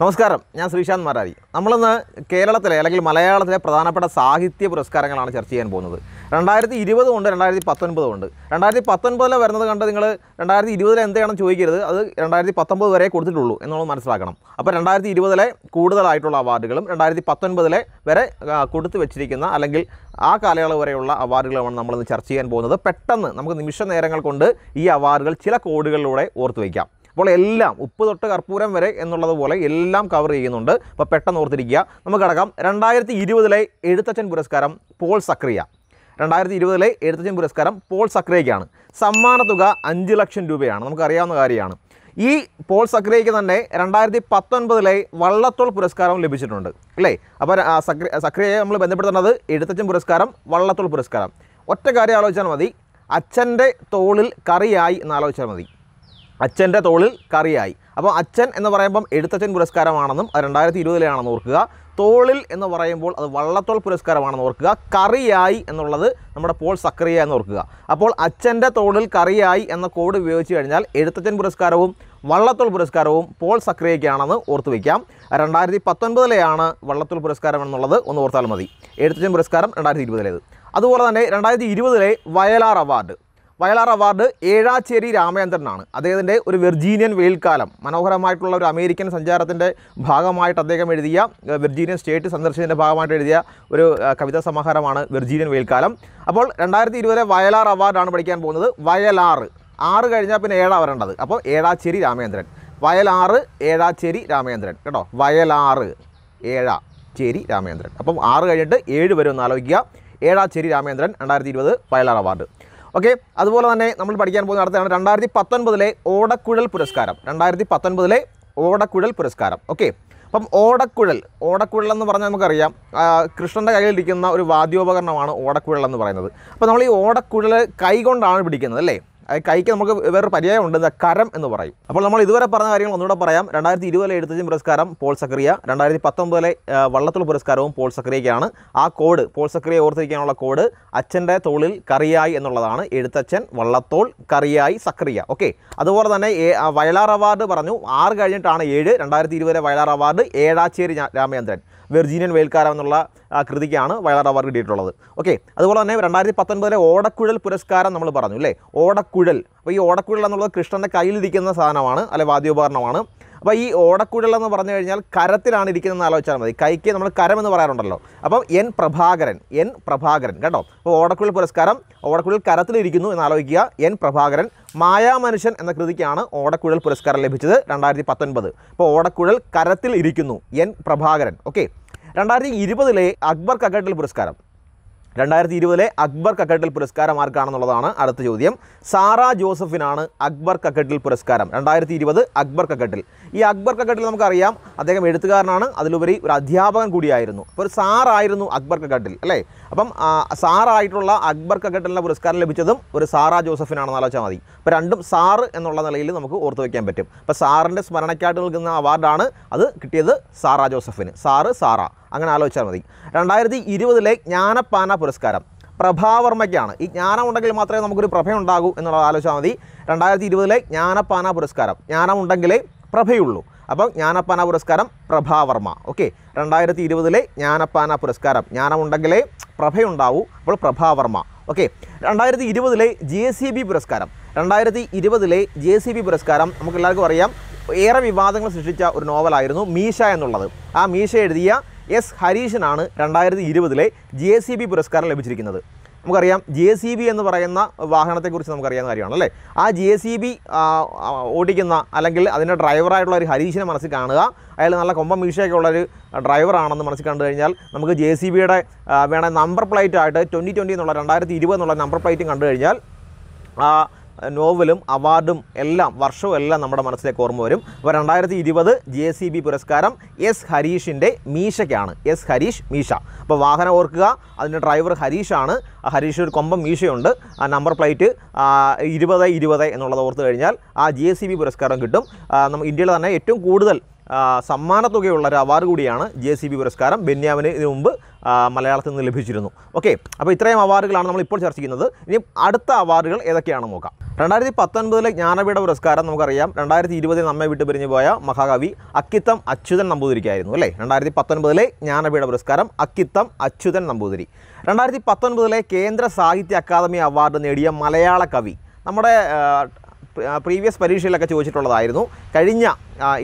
നമസ്കാരം ഞാൻ ശ്രീശാന്ത് മാരാരി നമ്മളിന്ന് കേരളത്തിലെ അല്ലെങ്കിൽ മലയാളത്തിലെ പ്രധാനപ്പെട്ട സാഹിത്യ പുരസ്കാരങ്ങളാണ് ചർച്ച ചെയ്യാൻ പോകുന്നത് രണ്ടായിരത്തി ഇരുപതും ഉണ്ട് രണ്ടായിരത്തി പത്തൊൻപതും ഉണ്ട് രണ്ടായിരത്തി പത്തൊൻപതിലെ വരുന്നത് കണ്ട് നിങ്ങൾ രണ്ടായിരത്തി ഇരുപതിലെ എന്തെയാണെന്ന് ചോദിക്കരുത് അത് രണ്ടായിരത്തി പത്തൊമ്പത് വരെ കൊടുത്തിട്ടുള്ളൂ എന്നുള്ളത് മനസ്സിലാക്കണം അപ്പോൾ രണ്ടായിരത്തി ഇരുപതിലെ കൂടുതലായിട്ടുള്ള അവാർഡുകളും രണ്ടായിരത്തി പത്തൊൻപതിലെ വരെ കൊടുത്തു വെച്ചിരിക്കുന്ന അല്ലെങ്കിൽ ആ കാലയളവ് വരെയുള്ള അവാർഡുകളുമാണ് നമ്മളിന്ന് ചർച്ച ചെയ്യാൻ പോകുന്നത് പെട്ടെന്ന് നമുക്ക് നിമിഷ നേരങ്ങൾ കൊണ്ട് ഈ അവാർഡുകൾ ചില കോഡുകളിലൂടെ ഓർത്ത് വയ്ക്കാം അപ്പോൾ എല്ലാം ഉപ്പ് തൊട്ട് കർപ്പൂരം വരെ എന്നുള്ളതുപോലെ എല്ലാം കവർ ചെയ്യുന്നുണ്ട് അപ്പോൾ പെട്ടെന്ന് ഓർത്തിരിക്കുക നമുക്ക് കടക്കാം രണ്ടായിരത്തി ഇരുപതിലെ എഴുത്തച്ഛൻ പുരസ്കാരം പോൾ സക്രിയ രണ്ടായിരത്തി ഇരുപതിലെ എഴുത്തച്ഛൻ പുരസ്കാരം പോൾ സക്രിയയ്ക്കാണ് സമ്മാന തുക അഞ്ച് ലക്ഷം രൂപയാണ് നമുക്കറിയാവുന്ന കാര്യമാണ് ഈ പോൾ സക്രിയയ്ക്ക് തന്നെ രണ്ടായിരത്തി പത്തൊൻപതിലെ വള്ളത്തോൾ പുരസ്കാരം ലഭിച്ചിട്ടുണ്ട് അല്ലേ അപ്പോൾ സക്രി സക്രിയയെ നമ്മൾ ബന്ധപ്പെടുത്തുന്നത് എഴുത്തച്ഛൻ പുരസ്കാരം വള്ളത്തോൾ പുരസ്കാരം ഒറ്റ കാര്യം ആലോചിച്ചാൽ മതി അച്ഛൻ്റെ തോളിൽ കറിയായി എന്നാലോചിച്ചാൽ മതി അച്ഛൻ്റെ തോളിൽ കറിയായി അപ്പോൾ അച്ഛൻ എന്ന് പറയുമ്പം എഴുത്തച്ഛൻ പുരസ്കാരമാണെന്നും അത് രണ്ടായിരത്തി ഇരുപതിലാണെന്ന് ഓർക്കുക തോളിൽ എന്ന് പറയുമ്പോൾ അത് വള്ളത്തോൾ പുരസ്കാരമാണെന്ന് ഓർക്കുക കറിയായി എന്നുള്ളത് നമ്മുടെ പോൾ സക്രിയ എന്ന് ഓർക്കുക അപ്പോൾ അച്ഛൻ്റെ തോളിൽ കറിയായി എന്ന കോഡ് ഉപയോഗിച്ച് കഴിഞ്ഞാൽ എഴുത്തച്ഛൻ പുരസ്കാരവും വള്ളത്തോൾ പുരസ്കാരവും പോൾ സക്രിയക്കാണെന്ന് ഓർത്ത് വയ്ക്കാം രണ്ടായിരത്തി പത്തൊൻപതിലെയാണ് വള്ളത്തോൾ പുരസ്കാരം എന്നുള്ളത് ഒന്ന് ഓർത്താൽ മതി എഴുത്തച്ഛൻ പുരസ്കാരം രണ്ടായിരത്തി ഇരുപതിലേത് അതുപോലെ തന്നെ രണ്ടായിരത്തി ഇരുപതിലെ വയലാർ അവാർഡ് വയലാർ അവാർഡ് ഏഴാച്ചേരി രാമചന്ദ്രനാണ് അദ്ദേഹത്തിൻ്റെ ഒരു വെർജീനിയൻ വെയിൽക്കാലം മനോഹരമായിട്ടുള്ള ഒരു അമേരിക്കൻ സഞ്ചാരത്തിൻ്റെ ഭാഗമായിട്ട് അദ്ദേഹം എഴുതിയ വെർജീനിയൻ സ്റ്റേറ്റ് സന്ദർശനത്തിൻ്റെ ഭാഗമായിട്ട് എഴുതിയ ഒരു കവിതാ സമാഹാരമാണ് വെർജീനിയൻ വെയിൽക്കാലം അപ്പോൾ രണ്ടായിരത്തി ഇരുപതിലെ വയലാർ അവാർഡാണ് പഠിക്കാൻ പോകുന്നത് വയലാർ ആറ് കഴിഞ്ഞാൽ പിന്നെ ഏഴാ വരേണ്ടത് അപ്പോൾ ഏഴാച്ചേരി രാമചന്ദ്രൻ വയലാറ് ഏഴാച്ചേരി രാമചന്ദ്രൻ കേട്ടോ വയലാറ് ഏഴ ചേരി രാമചന്ദ്രൻ അപ്പം ആറ് കഴിഞ്ഞിട്ട് ഏഴ് വരും എന്ന് ആലോചിക്കുക ഏഴാച്ചേരി രാമചന്ദ്രൻ രണ്ടായിരത്തി ഇരുപത് വയലാർ അവാർഡ് ഓക്കെ അതുപോലെ തന്നെ നമ്മൾ പഠിക്കാൻ പോകുന്ന അടുത്താണ് രണ്ടായിരത്തി പത്തൊൻപതിലെ ഓടക്കുഴൽ പുരസ്കാരം രണ്ടായിരത്തി പത്തൊൻപതിലെ ഓടക്കുഴൽ പുരസ്കാരം ഓക്കെ അപ്പം ഓടക്കുഴൽ ഓടക്കുഴൽ എന്ന് പറഞ്ഞാൽ നമുക്കറിയാം കൃഷ്ണൻ്റെ കയ്യിലിരിക്കുന്ന ഒരു വാദ്യോപകരണമാണ് ഓടക്കുഴൽ എന്ന് പറയുന്നത് അപ്പോൾ നമ്മൾ ഈ ഓടക്കുഴൽ കൈകൊണ്ടാണ് പിടിക്കുന്നത് അല്ലേ കൈക്ക് നമുക്ക് വേറൊരു പര്യായം ഉണ്ട് കരം എന്ന് പറയും അപ്പോൾ നമ്മൾ ഇതുവരെ പറഞ്ഞ കാര്യങ്ങൾ ഒന്നുകൂടെ പറയാം രണ്ടായിരത്തി ഇരുപതിലെ എഴുത്തച്ഛൻ പുരസ്കാരം പോൾ സക്രിയ രണ്ടായിരത്തി പത്തൊമ്പതിലെ വള്ളത്തുള്ള പുരസ്കാരവും പോൾ സക്രിയക്കാണ് ആ കോഡ് പോൾ സക്രിയ ഓർത്തിരിക്കാനുള്ള കോഡ് അച്ഛൻ്റെ തോളിൽ കറിയായി എന്നുള്ളതാണ് എഴുത്തച്ഛൻ വള്ളത്തോൾ കറിയായി സക്രിയ ഓക്കെ അതുപോലെ തന്നെ വയലാർ അവാർഡ് പറഞ്ഞു ആറ് കഴിഞ്ഞിട്ടാണ് ഏഴ് രണ്ടായിരത്തി ഇരുപതിലെ വയലാർ അവാർഡ് ഏഴാച്ചേരി രാമചന്ദ്രൻ വെർജീനിയൻ ആ കൃതിക്കാണ് വയലാർ അവാർഡ് കിട്ടിയിട്ടുള്ളത് ഓക്കെ അതുപോലെ തന്നെ രണ്ടായിരത്തി പത്തൊൻപതിലെ ഓടക്കുഴൽ പുരസ്കാരം നമ്മൾ പറഞ്ഞു അല്ലേ ഓടക്കുഴൽ അപ്പോൾ ഈ ഓടക്കുഴൽ എന്നുള്ളത് കൃഷ്ണൻ്റെ കയ്യിലിരിക്കുന്ന സാധനമാണ് അല്ലെ വാദ്യോപകരണമാണ് അപ്പോൾ ഈ ഓടക്കുഴൽ എന്ന് പറഞ്ഞു കഴിഞ്ഞാൽ കരത്തിലാണ് എന്ന് ആലോചിച്ചാൽ മതി കൈക്ക് നമ്മൾ കരം എന്ന് പറയാറുണ്ടല്ലോ അപ്പം എൻ പ്രഭാകരൻ എൻ പ്രഭാകരൻ കേട്ടോ അപ്പോൾ ഓടക്കുഴൽ പുരസ്കാരം ഓടക്കുഴൽ കരത്തിലിരിക്കുന്നു എന്ന് ആലോചിക്കുക എൻ പ്രഭാകരൻ മായാമനുഷ്യൻ എന്ന കൃതിക്കാണ് ഓടക്കുഴൽ പുരസ്കാരം ലഭിച്ചത് രണ്ടായിരത്തി പത്തൊൻപത് അപ്പോൾ ഓടക്കുഴൽ കരത്തിൽ ഇരിക്കുന്നു എൻ പ്രഭാകരൻ ഓക്കെ രണ്ടായിരത്തി ഇരുപതിലെ അക്ബർ കക്കട്ടിൽ പുരസ്കാരം രണ്ടായിരത്തി ഇരുപതിലെ അക്ബർ കക്കട്ടിൽ പുരസ്കാരം ആർക്കാണെന്നുള്ളതാണ് അടുത്ത ചോദ്യം സാറ ജോസഫിനാണ് അക്ബർ കക്കട്ടിൽ പുരസ്കാരം രണ്ടായിരത്തി ഇരുപത് അക്ബർ കക്കട്ടിൽ ഈ അക്ബർ കക്കട്ടിൽ നമുക്കറിയാം അദ്ദേഹം എഴുത്തുകാരനാണ് അതിലുപരി ഒരു അധ്യാപകൻ കൂടിയായിരുന്നു അപ്പോൾ ഒരു സാറായിരുന്നു അക്ബർ കക്കട്ടിൽ അല്ലേ അപ്പം സാറായിട്ടുള്ള അക്ബർ കക്കട്ടിലെ പുരസ്കാരം ലഭിച്ചതും ഒരു സാറ ജോസഫിനാണെന്ന് ആലോചിച്ചാൽ മതി അപ്പോൾ രണ്ടും സാറ് എന്നുള്ള നിലയിൽ നമുക്ക് ഓർത്തു വയ്ക്കാൻ പറ്റും അപ്പോൾ സാറിൻ്റെ സ്മരണയ്ക്കായിട്ട് നൽകുന്ന അവാർഡാണ് അത് കിട്ടിയത് സാറ ജോസഫിന് സാറ് സാറ അങ്ങനെ ആലോചിച്ചാൽ മതി രണ്ടായിരത്തി ഇരുപതിലെ ജ്ഞാനപ്പാന പുരസ്കാരം പ്രഭാവർമ്മയ്ക്കാണ് ഈ ജ്ഞാനം ഉണ്ടെങ്കിൽ മാത്രമേ നമുക്കൊരു പ്രഭയുണ്ടാകൂ എന്നുള്ളത് ആലോചിച്ചാൽ മതി രണ്ടായിരത്തി ഇരുപതിലെ ജ്ഞാനപ്പാന പുരസ്കാരം ജ്ഞാനം ഉണ്ടെങ്കിലേ പ്രഭയുള്ളൂ അപ്പം ജ്ഞാനപ്പാന പുരസ്കാരം പ്രഭാവർമ്മ ഓക്കെ രണ്ടായിരത്തി ഇരുപതിലെ ജ്ഞാനപ്പാന പുരസ്കാരം ജ്ഞാനമുണ്ടെങ്കിലേ പ്രഭയുണ്ടാവൂ അപ്പോൾ പ്രഭാവർമ്മ ഓക്കെ രണ്ടായിരത്തി ഇരുപതിലെ ജെ സി ബി പുരസ്കാരം രണ്ടായിരത്തി ഇരുപതിലെ ജെ സി ബി പുരസ്കാരം നമുക്ക് എല്ലാവർക്കും അറിയാം ഏറെ വിവാദങ്ങൾ സൃഷ്ടിച്ച ഒരു നോവലായിരുന്നു മീശ എന്നുള്ളത് ആ മീശ എഴുതിയ എസ് ഹരീഷിനാണ് രണ്ടായിരത്തി ഇരുപതിലെ ജി എ സി ബി പുരസ്കാരം ലഭിച്ചിരിക്കുന്നത് നമുക്കറിയാം ജി എ സി ബി എന്ന് പറയുന്ന വാഹനത്തെക്കുറിച്ച് നമുക്കറിയാവുന്ന കാര്യമാണ് അല്ലേ ആ ജി എ സി ബി ഓടിക്കുന്ന അല്ലെങ്കിൽ അതിൻ്റെ ഡ്രൈവറായിട്ടുള്ള ഒരു ഹരീഷിനെ മനസ്സിൽ കാണുക അയാൾ നല്ല കൊമ്പം മീശയൊക്കെ ഉള്ളൊരു ഡ്രൈവറാണെന്ന് മനസ്സിൽ കണ്ടു കഴിഞ്ഞാൽ നമുക്ക് ജെ സി ബിയുടെ വേണേൽ നമ്പർ പ്ലേറ്റായിട്ട് ട്വൻറ്റി ട്വൻറ്റി എന്നുള്ള രണ്ടായിരത്തി ഇരുപത് എന്നുള്ള നമ്പർ പ്ലേറ്റും കണ്ടു കഴിഞ്ഞാൽ നോവലും അവാർഡും എല്ലാം വർഷവും എല്ലാം നമ്മുടെ മനസ്സിലേക്ക് ഓർമ്മ വരും അപ്പോൾ രണ്ടായിരത്തി ഇരുപത് ജെ സി ബി പുരസ്കാരം എസ് ഹരീഷിൻ്റെ മീശയ്ക്കാണ് എസ് ഹരീഷ് മീശ അപ്പോൾ വാഹനം ഓർക്കുക അതിൻ്റെ ഡ്രൈവർ ഹരീഷാണ് ആ ഹരീഷ് ഒരു കൊമ്പം മീശയുണ്ട് ആ നമ്പർ പ്ലേറ്റ് ഇരുപത് ഇരുപത് എന്നുള്ളത് ഓർത്ത് കഴിഞ്ഞാൽ ആ ജെ സി ബി പുരസ്കാരം കിട്ടും നമ്മൾ ഇന്ത്യയിൽ തന്നെ ഏറ്റവും കൂടുതൽ സമ്മാനത്തുകയുള്ള ഒരു അവാർഡ് കൂടിയാണ് ജെ സി ബി പുരസ്കാരം ബെന്യാമിന് ഇതിനു മുമ്പ് മലയാളത്തിൽ നിന്ന് ലഭിച്ചിരുന്നു ഓക്കെ അപ്പോൾ ഇത്രയും അവാർഡുകളാണ് നമ്മൾ ഇപ്പോൾ ചർച്ചിക്കുന്നത് ഇനി അടുത്ത അവാർഡുകൾ ഏതൊക്കെയാണ് നോക്കാം രണ്ടായിരത്തി പത്തൊൻപതിലെ ജ്ഞാനപീഠ പുരസ്കാരം നമുക്കറിയാം രണ്ടായിരത്തി ഇരുപതിൽ നമ്മെ വിട്ടു പിരിഞ്ഞു പോയ മഹാകവി അക്കിത്തം അച്യുതൻ നമ്പൂതിരിക്കായിരുന്നു അല്ലേ രണ്ടായിരത്തി പത്തൊൻപതിലെ ജ്ഞാനപീഠ പുരസ്കാരം അക്കിത്തം അച്യുതൻ നമ്പൂതിരി രണ്ടായിരത്തി പത്തൊൻപതിലെ കേന്ദ്ര സാഹിത്യ അക്കാദമി അവാർഡ് നേടിയ മലയാള കവി നമ്മുടെ പ്രീവിയസ് പരീക്ഷയിലൊക്കെ ചോദിച്ചിട്ടുള്ളതായിരുന്നു കഴിഞ്ഞ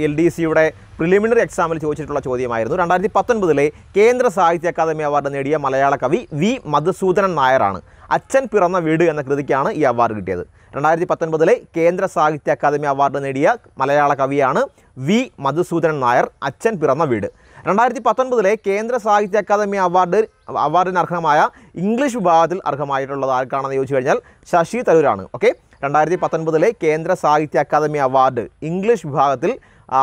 എൽ ഡി സിയുടെ പ്രിലിമിനറി എക്സാമിൽ ചോദിച്ചിട്ടുള്ള ചോദ്യമായിരുന്നു രണ്ടായിരത്തി പത്തൊൻപതിലെ കേന്ദ്ര സാഹിത്യ അക്കാദമി അവാർഡ് നേടിയ മലയാള കവി വി മധുസൂദനൻ നായരാണ് അച്ഛൻ പിറന്ന വീട് എന്ന കൃതിക്കാണ് ഈ അവാർഡ് കിട്ടിയത് രണ്ടായിരത്തി പത്തൊൻപതിലെ കേന്ദ്ര സാഹിത്യ അക്കാദമി അവാർഡ് നേടിയ മലയാള കവിയാണ് വി മധുസൂദനൻ നായർ അച്ഛൻ പിറന്ന വീട് രണ്ടായിരത്തി പത്തൊൻപതിലെ കേന്ദ്ര സാഹിത്യ അക്കാദമി അവാർഡ് അവാർഡിന് അർഹമായ ഇംഗ്ലീഷ് വിഭാഗത്തിൽ അർഹമായിട്ടുള്ളത് ആർക്കാണെന്ന് ചോദിച്ചു കഴിഞ്ഞാൽ ശശി തരൂരാണ് ഓക്കെ രണ്ടായിരത്തി പത്തൊൻപതിലെ കേന്ദ്ര സാഹിത്യ അക്കാദമി അവാർഡ് ഇംഗ്ലീഷ് വിഭാഗത്തിൽ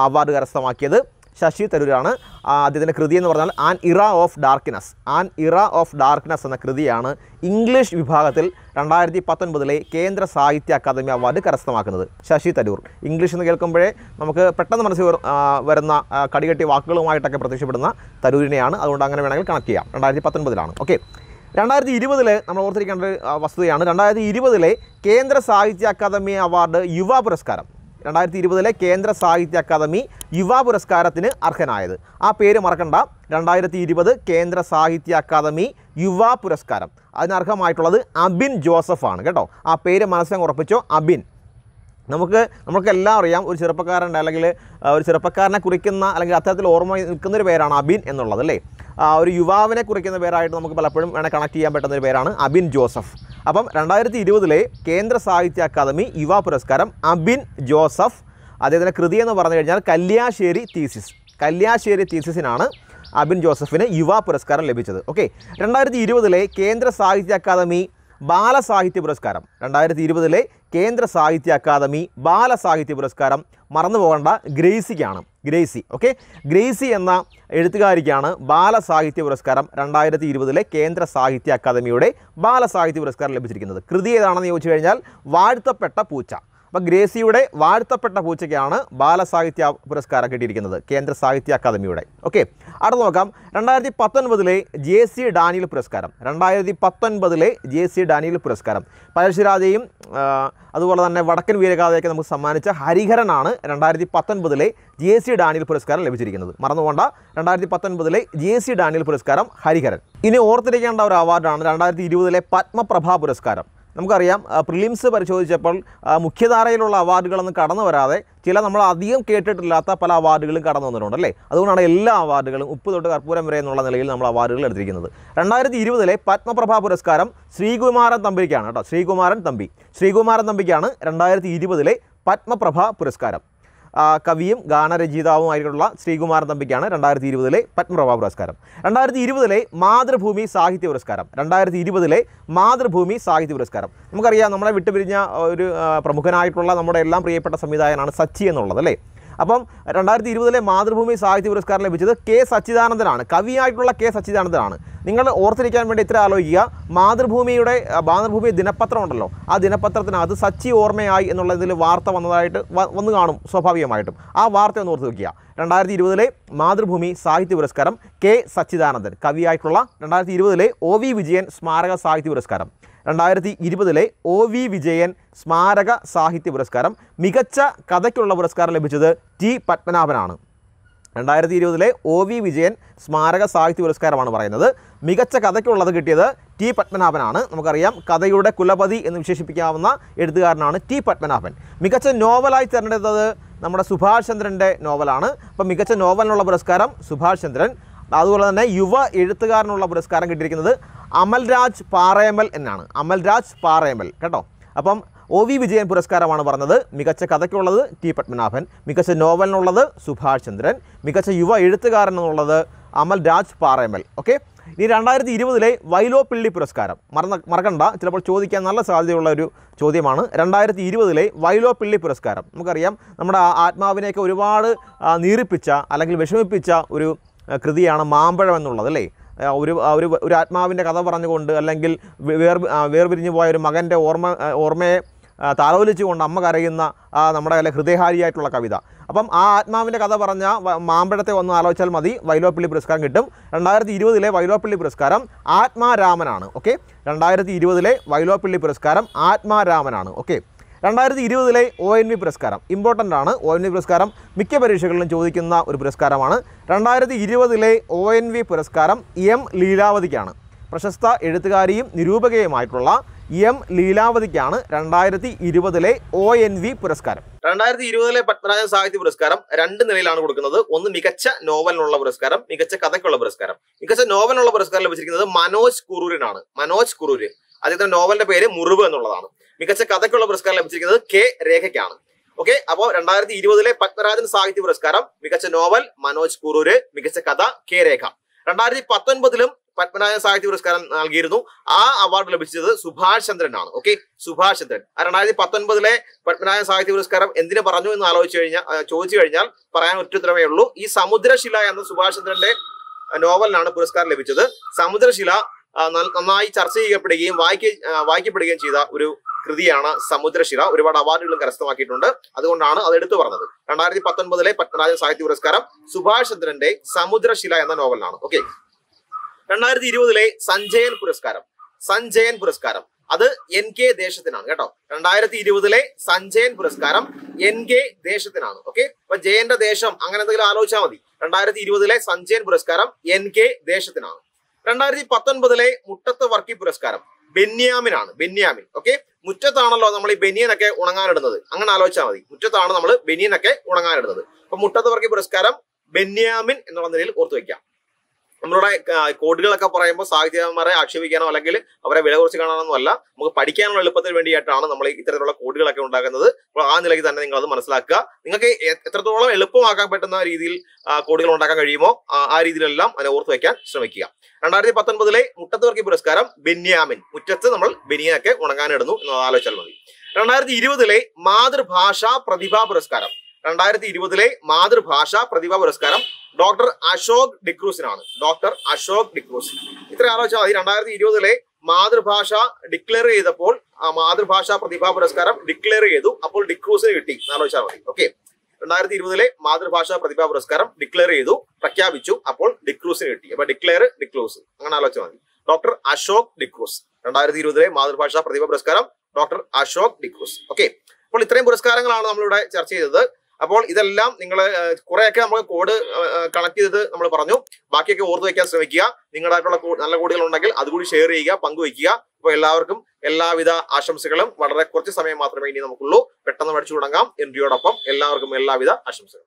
അവാർഡ് കരസ്ഥമാക്കിയത് ശശി തരൂരാണ് അദ്ദേഹത്തിൻ്റെ കൃതി എന്ന് പറഞ്ഞാൽ an era of darkness an era of darkness എന്ന കൃതിയാണ് ഇംഗ്ലീഷ് വിഭാഗത്തിൽ രണ്ടായിരത്തി പത്തൊൻപതിലെ കേന്ദ്ര സാഹിത്യ അക്കാദമി അവാർഡ് കരസ്ഥമാക്കുന്നത് ശശി തരൂർ ഇംഗ്ലീഷ് എന്ന് കേൾക്കുമ്പോഴേ നമുക്ക് പെട്ടെന്ന് മനസ്സിൽ വരുന്ന കടികെട്ടി വാക്കുകളുമായിട്ടൊക്കെ പ്രത്യക്ഷപ്പെടുന്ന തരൂരിനെയാണ് അതുകൊണ്ട് അങ്ങനെ വേണമെങ്കിൽ കണക്ട് ചെയ്യാം രണ്ടായിരത്തി പത്തൊൻപതിലാണ് ഓക്കെ രണ്ടായിരത്തി ഇരുപതിൽ നമ്മൾ ഓർത്തിരിക്കേണ്ട വസ്തുതയാണ് രണ്ടായിരത്തി ഇരുപതിലെ കേന്ദ്ര സാഹിത്യ അക്കാദമി അവാർഡ് യുവ പുരസ്കാരം രണ്ടായിരത്തി ഇരുപതിലെ കേന്ദ്ര സാഹിത്യ അക്കാദമി യുവ പുരസ്കാരത്തിന് അർഹനായത് ആ പേര് മറക്കണ്ട രണ്ടായിരത്തി ഇരുപത് കേന്ദ്ര സാഹിത്യ അക്കാദമി യുവ പുരസ്കാരം അതിനർഹമായിട്ടുള്ളത് അബിൻ ജോസഫ് ആണ് കേട്ടോ ആ പേര് മനസ്സിനെ ഉറപ്പിച്ചോ അബിൻ നമുക്ക് നമുക്കെല്ലാം അറിയാം ഒരു ചെറുപ്പക്കാരൻ്റെ അല്ലെങ്കിൽ ഒരു ചെറുപ്പക്കാരനെ കുറിക്കുന്ന അല്ലെങ്കിൽ അത്തരത്തിൽ ഓർമ്മ നിൽക്കുന്ന ഒരു പേരാണ് അബിൻ എന്നുള്ളത് അല്ലേ ഒരു യുവാവിനെ കുറിക്കുന്ന പേരായിട്ട് നമുക്ക് പലപ്പോഴും വേണേൽ കണക്ട് ചെയ്യാൻ പറ്റുന്ന ഒരു പേരാണ് അബിൻ ജോസഫ് അപ്പം രണ്ടായിരത്തി ഇരുപതിലെ കേന്ദ്ര സാഹിത്യ അക്കാദമി യുവ പുരസ്കാരം അബിൻ ജോസഫ് അദ്ദേഹത്തിൻ്റെ കൃതി എന്ന് പറഞ്ഞു കഴിഞ്ഞാൽ കല്യാശ്ശേരി തീസിസ് കല്യാശ്ശേരി തീസിസിനാണ് അബിൻ ജോസഫിന് യുവ പുരസ്കാരം ലഭിച്ചത് ഓക്കെ രണ്ടായിരത്തി ഇരുപതിലെ കേന്ദ്ര സാഹിത്യ അക്കാദമി ബാലസാഹിത്യ പുരസ്കാരം രണ്ടായിരത്തി ഇരുപതിലെ കേന്ദ്ര സാഹിത്യ അക്കാദമി ബാലസാഹിത്യ പുരസ്കാരം മറന്നു പോകേണ്ട ഗ്രേസിക്കാണ് ഗ്രേസി ഓക്കെ ഗ്രേസി എന്ന എഴുത്തുകാരിക്കാണ് ബാലസാഹിത്യ പുരസ്കാരം രണ്ടായിരത്തി ഇരുപതിലെ കേന്ദ്ര സാഹിത്യ അക്കാദമിയുടെ ബാലസാഹിത്യ പുരസ്കാരം ലഭിച്ചിരിക്കുന്നത് കൃതി ഏതാണെന്ന് ചോദിച്ചു കഴിഞ്ഞാൽ വാഴ്ത്തപ്പെട്ട പൂച്ച അപ്പോൾ ഗ്രേസിയുടെ വാഴ്ത്തപ്പെട്ട പൂച്ചയ്ക്കാണ് ബാലസാഹിത്യ പുരസ്കാരം കിട്ടിയിരിക്കുന്നത് കേന്ദ്ര സാഹിത്യ അക്കാദമിയുടെ ഓക്കെ അടുത്ത് നോക്കാം രണ്ടായിരത്തി പത്തൊൻപതിലെ ജെ സി ഡാനിയൽ പുരസ്കാരം രണ്ടായിരത്തി പത്തൊൻപതിലെ ജെ സി ഡാനിയൽ പുരസ്കാരം പഴശ്ശിരാജയും അതുപോലെ തന്നെ വടക്കൻ വീരകാഥയൊക്കെ നമുക്ക് സമ്മാനിച്ച ഹരിഹരനാണ് രണ്ടായിരത്തി പത്തൊൻപതിലെ ജെ സി ഡാനിയൽ പുരസ്കാരം ലഭിച്ചിരിക്കുന്നത് മറന്നുകൊണ്ട രണ്ടായിരത്തി പത്തൊൻപതിലെ ജെ സി ഡാനിയൽ പുരസ്കാരം ഹരിഹരൻ ഇനി ഓർത്തിരിക്കേണ്ട ഒരു അവാർഡാണ് രണ്ടായിരത്തി ഇരുപതിലെ പത്മപ്രഭാ പുരസ്കാരം നമുക്കറിയാം പ്രിലിംസ് പരിശോധിച്ചപ്പോൾ മുഖ്യധാരയിലുള്ള അവാർഡുകളൊന്നും കടന്നു വരാതെ ചില നമ്മൾ അധികം കേട്ടിട്ടില്ലാത്ത പല അവാർഡുകളും കടന്നു വന്നിട്ടുണ്ട് അല്ലേ അതുകൊണ്ടാണ് എല്ലാ അവാർഡുകളും ഉപ്പ് തൊട്ട് കർപ്പൂരം വരെ എന്നുള്ള നിലയിൽ നമ്മൾ അവാർഡുകൾ എടുത്തിരിക്കുന്നത് രണ്ടായിരത്തി ഇരുപതിലെ പത്മപ്രഭ പുരസ്കാരം ശ്രീകുമാരൻ തമ്പിക്കാണ് കേട്ടോ ശ്രീകുമാരൻ തമ്പി ശ്രീകുമാരൻ തമ്പിക്കാണ് രണ്ടായിരത്തി ഇരുപതിലെ പത്മപ്രഭ പുരസ്കാരം കവിയും ഗാനരചയിതാവുമായിട്ടുള്ള ശ്രീകുമാരൻ തമ്പിക്കാണ് രണ്ടായിരത്തി ഇരുപതിലെ പത്മപ്രഭ പുരസ്കാരം രണ്ടായിരത്തി ഇരുപതിലെ മാതൃഭൂമി സാഹിത്യ പുരസ്കാരം രണ്ടായിരത്തി ഇരുപതിലെ മാതൃഭൂമി സാഹിത്യ പുരസ്കാരം നമുക്കറിയാം നമ്മളെ വിട്ടുപിരിഞ്ഞ ഒരു പ്രമുഖനായിട്ടുള്ള നമ്മുടെ എല്ലാം പ്രിയപ്പെട്ട സംവിധായകനാണ് സച്ചി എന്നുള്ളത് അല്ലേ അപ്പം രണ്ടായിരത്തി ഇരുപതിലെ മാതൃഭൂമി സാഹിത്യ പുരസ്കാരം ലഭിച്ചത് കെ സച്ചിദാനന്ദനാണ് കവിയായിട്ടുള്ള കെ സച്ചിദാനന്ദനാണ് നിങ്ങൾ ഓർത്തിരിക്കാൻ വേണ്ടി ഇത്ര ആലോചിക്കുക മാതൃഭൂമിയുടെ മാതൃഭൂമി ദിനപത്രം ഉണ്ടല്ലോ ആ ദിനപത്രത്തിനകത്ത് സച്ചി ഓർമ്മയായി ഇതിൽ വാർത്ത വന്നതായിട്ട് വന്നു കാണും സ്വാഭാവികമായിട്ടും ആ വാർത്ത ഒന്ന് ഓർത്ത് വയ്ക്കുക രണ്ടായിരത്തി ഇരുപതിലെ മാതൃഭൂമി സാഹിത്യ പുരസ്കാരം കെ സച്ചിദാനന്ദൻ കവിയായിട്ടുള്ള രണ്ടായിരത്തി ഇരുപതിലെ ഒ വി വിജയൻ സ്മാരക സാഹിത്യ പുരസ്കാരം രണ്ടായിരത്തി ഇരുപതിലെ ഒ വി വിജയൻ സ്മാരക സാഹിത്യ പുരസ്കാരം മികച്ച കഥയ്ക്കുള്ള പുരസ്കാരം ലഭിച്ചത് ടി പത്മനാഭനാണ് രണ്ടായിരത്തി ഇരുപതിലെ ഒ വി വിജയൻ സ്മാരക സാഹിത്യ പുരസ്കാരമാണ് പറയുന്നത് മികച്ച കഥയ്ക്കുള്ളത് കിട്ടിയത് ടി പത്മനാഭനാണ് നമുക്കറിയാം കഥയുടെ കുലപതി എന്ന് വിശേഷിപ്പിക്കാവുന്ന എഴുത്തുകാരനാണ് ടി പത്മനാഭൻ മികച്ച നോവലായി തിരഞ്ഞെടുത്തത് നമ്മുടെ സുഭാഷ് ചന്ദ്രൻ്റെ നോവലാണ് അപ്പം മികച്ച നോവലിനുള്ള പുരസ്കാരം സുഭാഷ് ചന്ദ്രൻ അതുപോലെ തന്നെ യുവ എഴുത്തുകാരനുള്ള പുരസ്കാരം കിട്ടിയിരിക്കുന്നത് അമൽരാജ് പാറേമൽ എന്നാണ് അമൽരാജ് പാറേമൽ കേട്ടോ അപ്പം ഒ വി വിജയൻ പുരസ്കാരമാണ് പറഞ്ഞത് മികച്ച കഥയ്ക്കുള്ളത് ടി പത്മനാഭൻ മികച്ച നോവലിനുള്ളത് സുഭാഷ് ചന്ദ്രൻ മികച്ച യുവ എഴുത്തുകാരൻ എന്നുള്ളത് അമൽ രാജ് പാറേമൽ ഓക്കെ ഇനി രണ്ടായിരത്തി ഇരുപതിലെ വൈലോപ്പിള്ളി പുരസ്കാരം മറന്ന മറക്കണ്ട ചിലപ്പോൾ ചോദിക്കാൻ നല്ല സാധ്യതയുള്ള ഒരു ചോദ്യമാണ് രണ്ടായിരത്തി ഇരുപതിലെ വൈലോപ്പിള്ളി പുരസ്കാരം നമുക്കറിയാം നമ്മുടെ ആത്മാവിനെയൊക്കെ ഒരുപാട് നീറിപ്പിച്ച അല്ലെങ്കിൽ വിഷമിപ്പിച്ച ഒരു കൃതിയാണ് മാമ്പഴം എന്നുള്ളത് അല്ലേ ഒരു ഒരു ഒരു ആത്മാവിൻ്റെ കഥ പറഞ്ഞുകൊണ്ട് അല്ലെങ്കിൽ വേർ വേർപിരിഞ്ഞു പോയ ഒരു മകൻ്റെ ഓർമ്മ ഓർമ്മയെ താലോലിച്ചുകൊണ്ട് അമ്മ കരയുന്ന നമ്മുടെ അല്ലെ ഹൃദയഹാരിയായിട്ടുള്ള കവിത അപ്പം ആ ആത്മാവിൻ്റെ കഥ പറഞ്ഞ മാമ്പഴത്തെ ഒന്ന് ആലോചിച്ചാൽ മതി വൈലോപ്പിള്ളി പുരസ്കാരം കിട്ടും രണ്ടായിരത്തി ഇരുപതിലെ വൈലോപ്പിള്ളി പുരസ്കാരം ആത്മാരാമനാണ് ഓക്കെ രണ്ടായിരത്തി ഇരുപതിലെ വൈലോപ്പിള്ളി പുരസ്കാരം ആത്മാരാമനാണ് ഓക്കെ രണ്ടായിരത്തി ഇരുപതിലെ ഒ എൻ വി പുരസ്കാരം ഇമ്പോർട്ടൻ്റ് ആണ് ഒ എൻ വി പുരസ്കാരം മിക്ക പരീക്ഷകളിലും ചോദിക്കുന്ന ഒരു പുരസ്കാരമാണ് രണ്ടായിരത്തി ഇരുപതിലെ ഒ എൻ വി പുരസ്കാരം എം ലീലാവതിക്കാണ് പ്രശസ്ത എഴുത്തുകാരിയും നിരൂപകയുമായിട്ടുള്ള എം ലീലാവതിക്കാണ് രണ്ടായിരത്തി ഇരുപതിലെ ഒ എൻ വി പുരസ്കാരം രണ്ടായിരത്തി ഇരുപതിലെ പത്മനാഭ സാഹിത്യ പുരസ്കാരം രണ്ട് നിലയിലാണ് കൊടുക്കുന്നത് ഒന്ന് മികച്ച നോവലിനുള്ള പുരസ്കാരം മികച്ച കഥയ്ക്കുള്ള പുരസ്കാരം മികച്ച നോവലിനുള്ള പുരസ്കാരം ലഭിച്ചിരിക്കുന്നത് മനോജ് കുറൂരിനാണ് മനോജ് കുറൂരിൻ അദ്ദേഹത്തിന്റെ നോവലിന്റെ പേര് മുറിവ് എന്നുള്ളതാണ് മികച്ച കഥയ്ക്കുള്ള പുരസ്കാരം ലഭിച്ചിരിക്കുന്നത് കെ രേഖയ്ക്കാണ് ഓക്കെ അപ്പോൾ രണ്ടായിരത്തി ഇരുപതിലെ പത്മരാജൻ സാഹിത്യ പുരസ്കാരം മികച്ച നോവൽ മനോജ് കുറൂര് മികച്ച കഥ കെ രേഖ രണ്ടായിരത്തി പത്തൊൻപതിലും പത്മനാഭൻ സാഹിത്യ പുരസ്കാരം നൽകിയിരുന്നു ആ അവാർഡ് ലഭിച്ചത് സുഭാഷ് ചന്ദ്രനാണ് ഓക്കെ സുഭാഷ് ചന്ദ്രൻ രണ്ടായിരത്തി പത്തൊൻപതിലെ പത്മനാഭൻ സാഹിത്യ പുരസ്കാരം എന്തിനു പറഞ്ഞു എന്ന് ആലോചിച്ചു കഴിഞ്ഞാൽ ചോദിച്ചു കഴിഞ്ഞാൽ പറയാൻ ഒറ്റുത്തരമേ ഉള്ളൂ ഈ സമുദ്രശില എന്ന സുഭാഷ് ചന്ദ്രന്റെ നോവലിനാണ് പുരസ്കാരം ലഭിച്ചത് സമുദ്രശില നന്നായി ചർച്ച ചെയ്യപ്പെടുകയും വായിക്ക വായിക്കപ്പെടുകയും ചെയ്ത ഒരു കൃതിയാണ് സമുദ്രശില ഒരുപാട് അവാർഡുകളും കരസ്ഥമാക്കിയിട്ടുണ്ട് അതുകൊണ്ടാണ് അത് എടുത്തു പറഞ്ഞത് രണ്ടായിരത്തി പത്തൊൻപതിലെ പത്മനാഭൻ സാഹിത്യ പുരസ്കാരം സുഭാഷ് ചന്ദ്രന്റെ സമുദ്രശില എന്ന നോവലാണ് ഓക്കെ രണ്ടായിരത്തി ഇരുപതിലെ സഞ്ജയൻ പുരസ്കാരം സഞ്ജയൻ പുരസ്കാരം അത് എൻ കെ ദേശത്തിനാണ് കേട്ടോ രണ്ടായിരത്തി ഇരുപതിലെ സഞ്ജയൻ പുരസ്കാരം എൻ കെ ദേശത്തിനാണ് ഓക്കെ അപ്പൊ ജയന്റെ ദേശം അങ്ങനെ എന്തെങ്കിലും ആലോചിച്ചാൽ മതി രണ്ടായിരത്തി ഇരുപതിലെ സഞ്ജയൻ പുരസ്കാരം എൻ കെ ദേശത്തിനാണ് രണ്ടായിരത്തി പത്തൊൻപതിലെ മുട്ടത്ത് വർക്കി പുരസ്കാരം ബെന്യാമിനാണ് ബെന്യാമിൻ ഓക്കെ മുറ്റത്താണല്ലോ നമ്മൾ ഈ ബെനിയനൊക്കെ ഉണങ്ങാനിടുന്നത് അങ്ങനെ ആലോചിച്ചാൽ മതി മുറ്റത്താണ് നമ്മൾ ബെനിയനൊക്കെ ഉണങ്ങാനിടുന്നത് അപ്പൊ മുട്ടത്തവർക്ക് പുരസ്കാരം ബെന്യാമിൻ എന്നുള്ള നിലയിൽ ഓർത്തു വെക്കാം നമ്മളുടെ കോഡുകളൊക്കെ പറയുമ്പോൾ സാഹിത്യകാരന്മാരെ ആക്ഷേപിക്കാനോ അല്ലെങ്കിൽ അവരെ വില കുറച്ച് കാണാനോ അല്ല നമുക്ക് പഠിക്കാനുള്ള എളുപ്പത്തിന് വേണ്ടിയിട്ടാണ് നമ്മൾ ഇത്തരത്തിലുള്ള കോഡുകളൊക്കെ ഉണ്ടാക്കുന്നത് അപ്പോൾ ആ നിലയ്ക്ക് തന്നെ നിങ്ങൾ അത് മനസ്സിലാക്കുക നിങ്ങൾക്ക് എത്രത്തോളം എളുപ്പമാക്കാൻ പറ്റുന്ന രീതിയിൽ കോഡുകൾ ഉണ്ടാക്കാൻ കഴിയുമോ ആ രീതിയിലെല്ലാം അതിനെ ഓർത്ത് വയ്ക്കാൻ ശ്രമിക്കുക രണ്ടായിരത്തി പത്തൊൻപതിലെ മുട്ടത്തുവർക്കി പുരസ്കാരം ബെന്യാമിൻ മുറ്റത്ത് നമ്മൾ ബെനിയൊക്കെ ഉണങ്ങാനിടുന്നു എന്ന് ആലോചിച്ചാൽ മതി രണ്ടായിരത്തി ഇരുപതിലെ മാതൃഭാഷാ പ്രതിഭാ പുരസ്കാരം രണ്ടായിരത്തി ഇരുപതിലെ മാതൃഭാഷ പ്രതിഭാ പുരസ്കാരം ഡോക്ടർ അശോക് ഡിക്രൂസിനാണ് ഡോക്ടർ അശോക് ഡിക്രൂസ് ഇത്ര ആലോചിച്ചാൽ മതി രണ്ടായിരത്തി ഇരുപതിലെ മാതൃഭാഷ ഡിക്ലെയർ ചെയ്തപ്പോൾ ആ മാതൃഭാഷ പ്രതിഭാ പുരസ്കാരം ഡിക്ലെയർ ചെയ്തു അപ്പോൾ ഡിക്രൂസിന് കിട്ടി ആലോചിച്ചാൽ മതി ഓക്കെ രണ്ടായിരത്തി ഇരുപതിലെ മാതൃഭാഷ പ്രതിഭാ പുരസ്കാരം ഡിക്ലെയർ ചെയ്തു പ്രഖ്യാപിച്ചു അപ്പോൾ ഡിക്രൂസിന് കിട്ടി അപ്പൊ ഡിക്ലെയർ ഡിക്ലൂസ് അങ്ങനെ ആലോചിച്ചാൽ മതി ഡോക്ടർ അശോക് ഡിക്രൂസ് രണ്ടായിരത്തി ഇരുപതിലെ മാതൃഭാഷ പ്രതിഭാ പുരസ്കാരം ഡോക്ടർ അശോക് ഡിക്രൂസ് ഓക്കെ അപ്പോൾ ഇത്രയും പുരസ്കാരങ്ങളാണ് നമ്മളിവിടെ ചർച്ച ചെയ്തത് അപ്പോൾ ഇതെല്ലാം നിങ്ങൾ കുറെയൊക്കെ നമ്മൾ കോഡ് കണക്ട് ചെയ്തത് നമ്മൾ പറഞ്ഞു ബാക്കിയൊക്കെ ഓർത്ത് വയ്ക്കാൻ ശ്രമിക്കുക നിങ്ങളായിട്ടുള്ള നല്ല കോഡുകൾ ഉണ്ടെങ്കിൽ അതുകൂടി ഷെയർ ചെയ്യുക പങ്കുവയ്ക്കുക അപ്പൊ എല്ലാവർക്കും എല്ലാവിധ ആശംസകളും വളരെ കുറച്ച് സമയം മാത്രമേ ഇനി നമുക്കുള്ളൂ പെട്ടെന്ന് പഠിച്ചു തുടങ്ങാം എൻട്രിയോടൊപ്പം എല്ലാവർക്കും എല്ലാവിധ ആശംസകളും